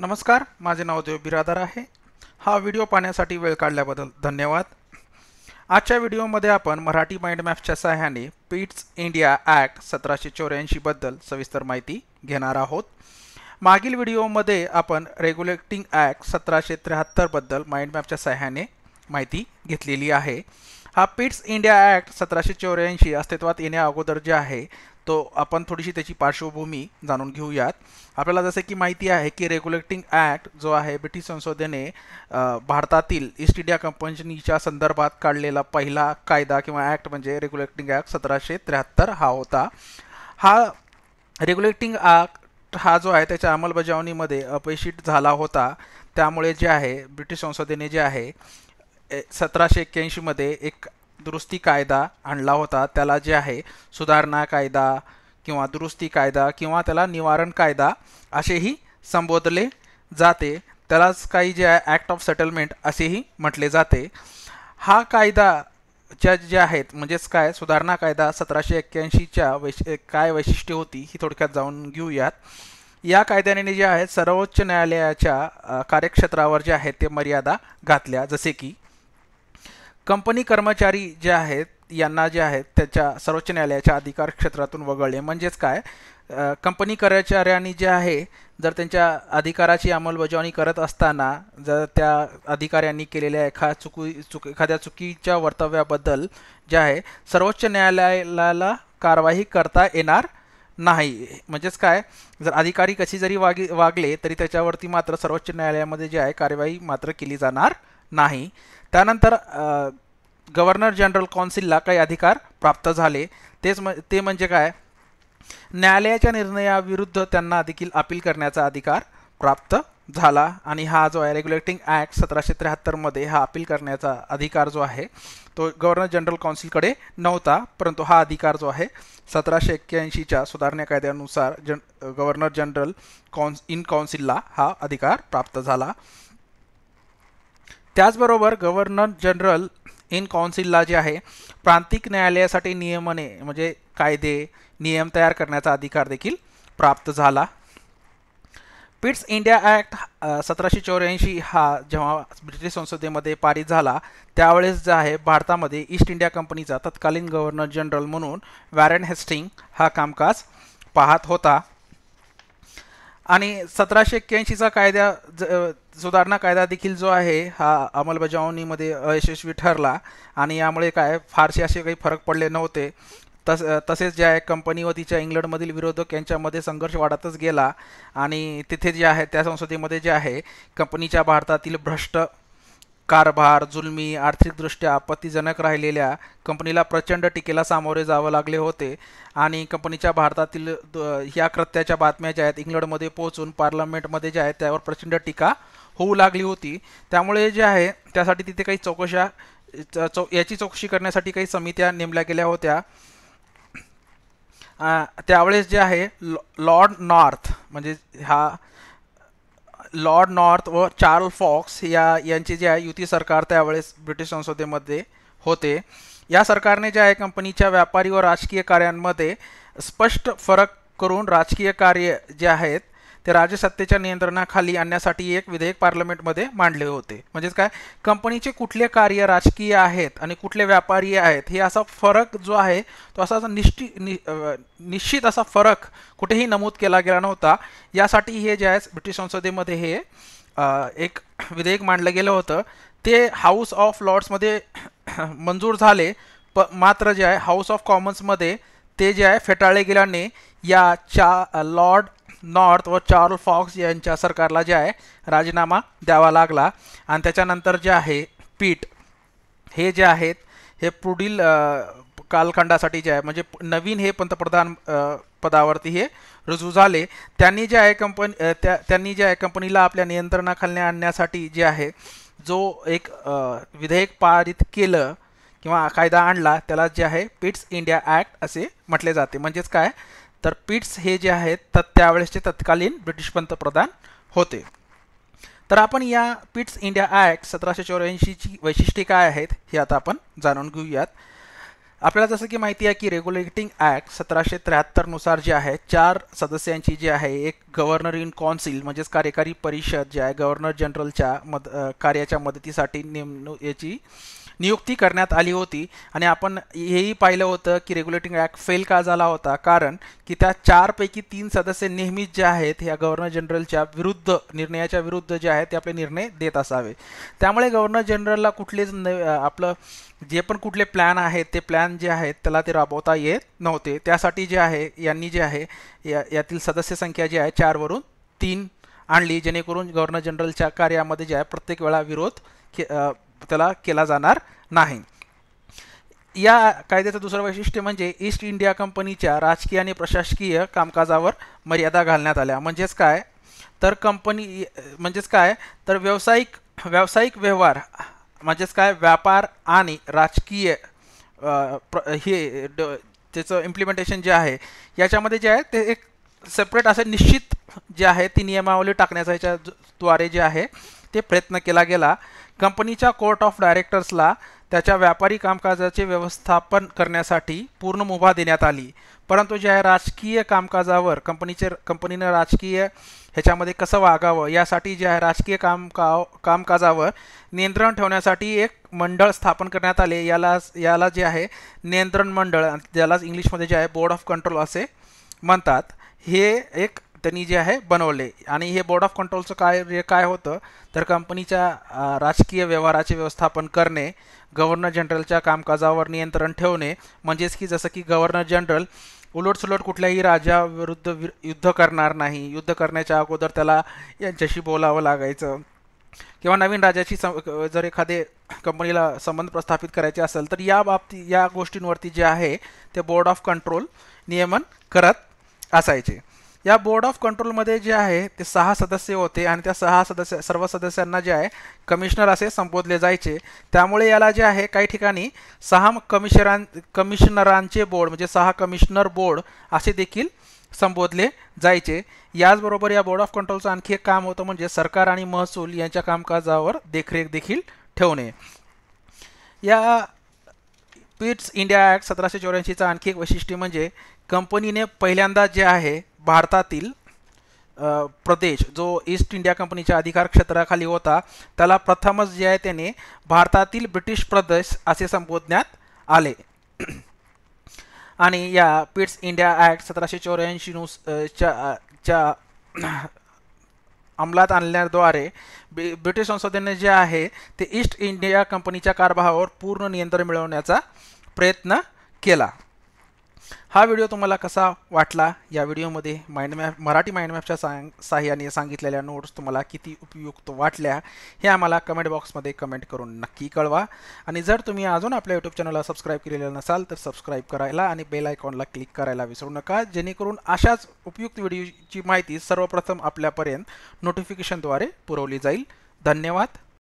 नमस्कार माझे नाव देव बिरादार आहे हा व्हिडिओ पाहण्यासाठी वेळ काढल्याबद्दल धन्यवाद आजच्या व्हिडिओमध्ये आपण मराठी माइंड मॅपच्या सहाय्याने पिट्स इंडिया ॲक्ट सतराशे चौऱ्याऐंशीबद्दल सविस्तर माहिती घेणार आहोत मागील व्हिडिओमध्ये आपण रेग्युलेटिंग ॲक्ट सतराशे त्र्याहत्तरबद्दल माइंड मॅपच्या सहाय्याने माहिती घेतलेली आहे हा पिट्स इंडिया ॲक्ट सतराशे चौऱ्याऐंशी अस्तित्वात अगोदर जे आहे तो आपण थोडीशी त्याची पार्श्वभूमी जाणून घेऊयात आपल्याला जसे की माहिती आहे की रेग्युलेटिंग ॲक्ट जो आहे ब्रिटिश संसदेने भारतातील ईस्ट इंडिया कंपनीच्या संदर्भात काढलेला पहिला कायदा किंवा ॲक्ट म्हणजे रेग्युलेटिंग ॲक्ट सतराशे त्र्याहत्तर हा होता हा रेग्युलेटिंग ॲक्ट हा जो आहे त्याच्या अंमलबजावणीमध्ये अपेक्षित झाला होता त्यामुळे जे आहे ब्रिटिश संसदेने जे आहे सतराशे एक्क्याऐंशीमध्ये एक दुरुस्ती कायदा आणला होता त्याला जे आहे सुधारणा कायदा किंवा दुरुस्ती कायदा किंवा त्याला निवारण कायदा असेही संबोधले जाते त्यालाच काही जे आहे ॲक्ट ऑफ सेटलमेंट असेही म्हटले जाते हा कायदा ज्या जे आहेत म्हणजेच काय सुधारणा कायदा सतराशे एक्क्याऐंशीच्या वैश काय वैशिष्ट्ये होती ही थोडक्यात जाऊन घेऊयात या कायद्याने जे आहे सर्वोच्च न्यायालयाच्या कार्यक्षेत्रावर जे आहेत ते मर्यादा घातल्या जसे की कंपनी कर्मचारी जे आहेत यांना जे आहेत त्याच्या सर्वोच्च न्यायालयाच्या अधिकार क्षेत्रातून वगळले म्हणजेच काय कंपनी कर्मचाऱ्यांनी जे आहे जर त्यांच्या अधिकाराची अंमलबजावणी करत असताना जर त्या अधिकाऱ्यांनी केलेल्या एखा चुकी चुक एखाद्या चुकीच्या वर्तव्याबद्दल जे आहे सर्वोच्च न्यायालयाला कारवाई करता येणार नाही म्हणजेच काय जर अधिकारी कशी जरी वागी वागले तरी त्याच्यावरती मात्र सर्वोच्च न्यायालयामध्ये जे आहे कारवाई मात्र केली जाणार नाही त्यानंतर गव्हर्नर जनरल कौन्सिलला काही अधिकार प्राप्त झाले तेच म ते म्हणजे काय न्यायालयाच्या निर्णयाविरुद्ध त्यांना देखील अपील करण्याचा अधिकार प्राप्त झाला आणि हा जो आहे रेग्युलेटिंग ॲक्ट सतराशे त्र्याहत्तरमध्ये हा अपील करण्याचा अधिकार जो आहे तो गव्हर्नर जनरल कौन्सिलकडे नव्हता परंतु हा अधिकार जो आहे सतराशे एक्क्याऐंशीच्या सुधारणा कायद्यानुसार जन गव्हर्नर जनरल कौन्स इन कौन्सिलला हा अधिकार प्राप्त झाला त्याचबरोबर गव्हर्नर जनरल इन काउन्सिलला जे आहे प्रांतिक न्यायालयासाठी नियमने म्हणजे कायदे नियम तयार करण्याचा अधिकार देखील प्राप्त झाला पिट्स इंडिया ॲक्ट सतराशे चौऱ्याऐंशी हा जेव्हा ब्रिटिश संसदेमध्ये पारित झाला त्यावेळेस जे आहे भारतामध्ये ईस्ट इंडिया कंपनीचा तत्कालीन गव्हर्नर जनरल म्हणून वॅरन हेस्टिंग हा कामकाज पाहत होता आणि सतराशे एक्क्याऐंशीचा कायदा सुधारणा कायदा देखील जो आहे हा अंमलबजावणीमध्ये अयशस्वी ठरला आणि यामुळे काय फारसे असे काही फरक पडले नव्हते तस तसेच जे आहे कंपनी व तिच्या इंग्लंडमधील विरोधक यांच्यामध्ये संघर्ष वाढतच गेला आणि तिथे जे आहे त्या संसदेमध्ये जे आहे कंपनीच्या भारतातील भ्रष्ट कारभार जुलमी आर्थिकदृष्ट्या आपत्तीजनक राहिलेल्या कंपनीला प्रचंड टीकेला सामोरे जावं लागले होते आणि कंपनीच्या भारतातील ह्या कृत्याच्या बातम्या ज्या आहेत इंग्लंडमध्ये पोहोचून पार्लमेंटमध्ये ज्या आहेत त्यावर प्रचंड टीका होऊ लागली होती त्यामुळे जे आहे त्यासाठी तिथे काही चौकशा चौ याची चौकशी करण्यासाठी काही समित्या नेमल्या गेल्या होत्या त्यावेळेस जे आहे लॉ लॉर्ड नॉर्थ म्हणजे हा लॉर्ड नॉर्थ व चार्ल फॉक्स या यांचे जे आहे युती सरकार त्यावेळेस ब्रिटिश संसदेमध्ये होते या सरकारने जे आहे कंपनीच्या व्यापारी व राजकीय कार्यांमध्ये स्पष्ट फरक करून राजकीय कार्य जे आहेत ते राजसत्तेच्या नियंत्रणाखाली आणण्यासाठी एक विधेयक पार्लमेंटमध्ये मांडले होते म्हणजेच काय कंपनीचे कुठले कार्य राजकीय आहेत आणि कुठले व्यापारी आहेत हे असा फरक जो आहे तो असा निश्चि नि, निश्चित असा फरक कुठेही नमूद केला गेला नव्हता यासाठी हे जे आहे ब्रिटिश संसदेमध्ये हे एक विधेयक मांडलं गेलं होतं ते हाऊस ऑफ लॉर्ड्समध्ये मंजूर झाले प मात्र जे आहे हाऊस ऑफ कॉमन्समध्ये ते जे आहे फेटाळले गेल्याने या चा लॉर्ड नॉर्थ व चार्ल फॉक्स यांच्या सरकारला जे आहे राजीनामा द्यावा लागला आणि त्याच्यानंतर जे आहे पीठ हे जे आहेत हे पुढील कालखंडासाठी जे आहे म्हणजे नवीन हे पंतप्रधान पदावरती हे रुजू झाले त्यांनी जे आहे कंपनी त्या त्यांनी जे आहे कंपनीला आपल्या नियंत्रणाखाली आणण्यासाठी जे आहे जो एक विधेयक पारित केलं किंवा कायदा आणला त्याला जे आहे पिट्स इंडिया ॲक्ट असे म्हटले जाते म्हणजेच काय तर पिट्स हे जे आहेत तर त्यावेळेसचे तत्कालीन ब्रिटिश पंतप्रधान होते तर आपण या पिट्स इंडिया ॲक्ट सतराशे चौऱ्याऐंशीची वैशिष्ट्ये काय आहेत हे आता आपण जाणून घेऊयात आपल्याला जसं की माहिती आहे की रेग्युलेटिंग ॲक्ट सतराशे त्र्याहत्तरनुसार जे आहे चार सदस्यांची जी आहे एक गव्हर्नर इन कॉन्सिल म्हणजेच कार्यकारी परिषद जे आहे गव्हर्नर जनरलच्या मद कार्याच्या मदतीसाठी नेमणू याची नियुक्ती करण्यात आली होती आणि आपण हेही पाहिलं होतं की रेग्युलेटिंग ॲक्ट फेल का झाला होता कारण की त्या चारपैकी तीन सदस्य नेहमीच जे आहेत ह्या गव्हर्नर जनरलच्या विरुद्ध निर्णयाच्या विरुद्ध जे आहेत ते आपले निर्णय देत असावे त्यामुळे गव्हर्नर जनरलला कुठलेच आपलं जे पण कुठले प्लॅन आहेत ते प्लॅन जे आहेत त्याला ते राबवता येत नव्हते त्यासाठी जे आहे यांनी जे आहे या यातील सदस्य संख्या जी आहे चारवरून तीन आणली जेणेकरून गव्हर्नर जनरलच्या कार्यामध्ये जे आहे प्रत्येक वेळा विरोध के त्याला केला जाणार नाही या कायद्याचं दुसरं वैशिष्ट्य म्हणजे ईस्ट इंडिया कंपनीच्या राजकीय आणि प्रशासकीय कामकाजावर मर्यादा घालण्यात आल्या म्हणजेच काय तर कंपनी म्हणजेच काय तर व्यावसायिक व्यावसायिक व्यवहार म्हणजेच काय व्यापार आणि राजकीय हे त्याचं इम्प्लिमेंटेशन जे आहे याच्यामध्ये जे आहे ते एक सेपरेट असे निश्चित जे आहे ती नियमावली टाकण्याचा याच्याद्वारे जे आहे ते प्रयत्न केला गेला कंपनीच्या कोर्ट ऑफ डायरेक्टर्सला त्याच्या व्यापारी कामकाजाचे व्यवस्थापन करण्यासाठी पूर्ण मुभा देण्यात आली परंतु ज्या राजकीय कामकाजावर कंपनीचे कंपनीनं राजकीय ह्याच्यामध्ये कसं वागावं यासाठी ज्या राजकीय काम कामकाजावर नियंत्रण ठेवण्यासाठी एक मंडळ स्थापन करण्यात आले याला याला जे आहे नियंत्रण मंडळ ज्याला इंग्लिशमध्ये जे आहे बोर्ड ऑफ कंट्रोल असे म्हणतात हे एक त्यांनी जे आहे बनवले आणि हे बोर्ड ऑफ कंट्रोलचं कार्य काय होतं तर कंपनीच्या राजकीय व्यवहाराचे व्यवस्थापन करणे गव्हर्नर जनरलच्या कामकाजावर नियंत्रण ठेवणे म्हणजेच की जसं की गव्हर्नर जनरल उलटसुलट कुठल्याही राजाविरुद्ध युद्ध करणार नाही युद्ध करण्याच्या अगोदर त्याला यांच्याशी बोलावं लागायचं किंवा नवीन राजाची जर एखादे कंपनीला संबंध प्रस्थापित करायचे असेल तर या बाबती या गोष्टींवरती जे आहे ते बोर्ड ऑफ कंट्रोल नियमन करत असायचे या बोर्ड ऑफ कंट्रोलमध्ये जे आहे ते सहा सदस्य होते आणि त्या सहा सदस्य सर्व सदस्यांना जे आहे कमिशनर असे संबोधले जायचे त्यामुळे याला जे आहे काही ठिकाणी सहा कमिशरां कमिशनरांचे बोर्ड म्हणजे सहा कमिशनर बोर्ड असे देखील संबोधले जायचे याचबरोबर या बोर्ड ऑफ कंट्रोलचं आणखी एक काम होतं म्हणजे सरकार आणि महसूल यांच्या कामकाजावर देखरेख देखील ठेवणे या पिट्स इंडिया ॲक्ट सतराशे चौऱ्याऐंशीचं आणखी एक वैशिष्ट्य म्हणजे कंपनीने पहिल्यांदा जे आहे भारतातील प्रदेश जो ईस्ट इंडिया कंपनीच्या अधिकार क्षेत्राखाली होता त्याला प्रथमच जे आहे त्याने भारतातील ब्रिटिश प्रदेश असे संबोधण्यात आले आणि या पिट्स इंडिया ॲक्ट सतराशे चौऱ्याऐंशी नुस च्या च्या अंमलात आणल्याद्वारे ब्रिटिश संसदेने जे आहे ते ईस्ट इंडिया कंपनीच्या कारभारावर पूर्ण नियंत्रण मिळवण्याचा प्रयत्न केला हा व्हिडिओ तुम्हाला कसा वाटला या व्हिडिओमध्ये माइंडमॅप मराठी माइंडमॅपच्या सांग साह्याने सांगितलेल्या नोट्स तुम्हाला किती उपयुक्त वाटल्या हे आम्हाला कमेंट बॉक्समध्ये कमेंट करून नक्की कळवा आणि जर तुम्ही अजून आपल्या यूट्यूब चॅनलला सबस्क्राईब केलेलं नसाल तर सबस्क्राईब करायला आणि बेल आयकॉनला क्लिक करायला विसरू नका जेणेकरून अशाच उपयुक्त व्हिडिओची माहिती सर्वप्रथम आपल्यापर्यंत नोटिफिकेशनद्वारे पुरवली जाईल धन्यवाद